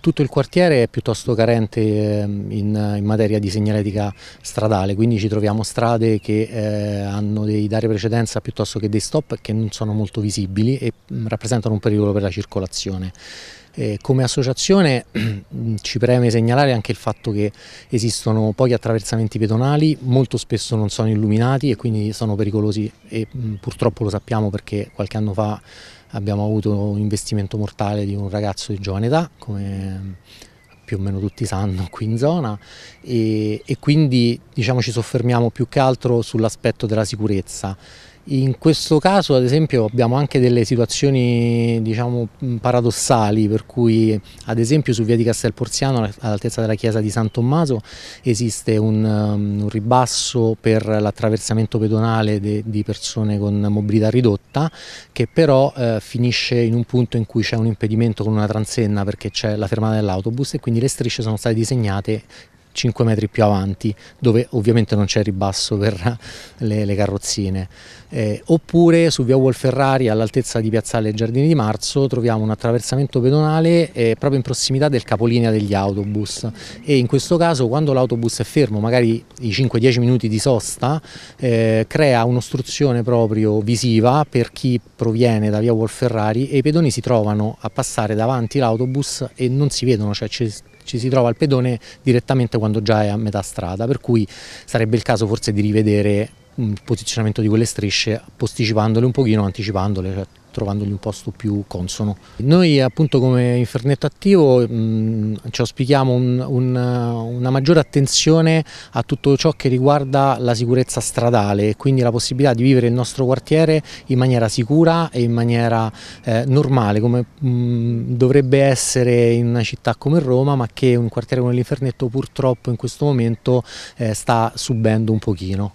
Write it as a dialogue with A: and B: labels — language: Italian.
A: tutto il quartiere è piuttosto carente ehm, in, in, materia di segnaletica stradale, quindi ci troviamo strade che eh, hanno dei dare precedenza piuttosto che dei stop che non sono molto visibili e mh, mm, rappresentano un pericolo per la circolazione. Eh, come associazione ci preme segnalare anche il fatto che esistono pochi attraversamenti pedonali, molto spesso non sono illuminati e quindi sono pericolosi e mh, purtroppo lo sappiamo perché qualche anno fa abbiamo avuto un investimento mortale di un ragazzo di giovane età, come più o meno tutti sanno qui in zona e, e quindi diciamo, ci soffermiamo più che altro sull'aspetto della sicurezza in questo caso ad esempio abbiamo anche delle situazioni diciamo, paradossali per cui ad esempio su via di Castel Porziano all'altezza della chiesa di San Tommaso esiste un, um, un ribasso per l'attraversamento pedonale de, di persone con mobilità ridotta che però eh, finisce in un punto in cui c'è un impedimento con una transenna perché c'è la fermata dell'autobus e quindi le strisce sono state disegnate 5 metri più avanti, dove ovviamente non c'è ribasso per le, le carrozzine. Eh, oppure su via Wolferrari, all'altezza di Piazzale Giardini di Marzo, troviamo un attraversamento pedonale eh, proprio in prossimità del capolinea degli autobus e in questo caso quando l'autobus è fermo, magari i 5-10 minuti di sosta, eh, crea un'ostruzione proprio visiva per chi proviene da via Wolferrari e i pedoni si trovano a passare davanti l'autobus e non si vedono, cioè ci, ci si trova al pedone direttamente quando già è a metà strada, per cui sarebbe il caso forse di rivedere mm, il posizionamento di quelle strisce posticipandole un pochino, anticipandole, cioè trovandogli un posto più consono. Noi appunto come Infernetto Attivo mh, mm, ci auspichiamo un, un, una maggiore attenzione a tutto ciò che riguarda la sicurezza stradale e quindi la possibilità di vivere il nostro quartiere in maniera sicura e in maniera eh, normale come mh, mm, dovrebbe essere in una città come Roma ma che un quartiere come l'Infernetto purtroppo in questo momento eh, sta subendo un pochino.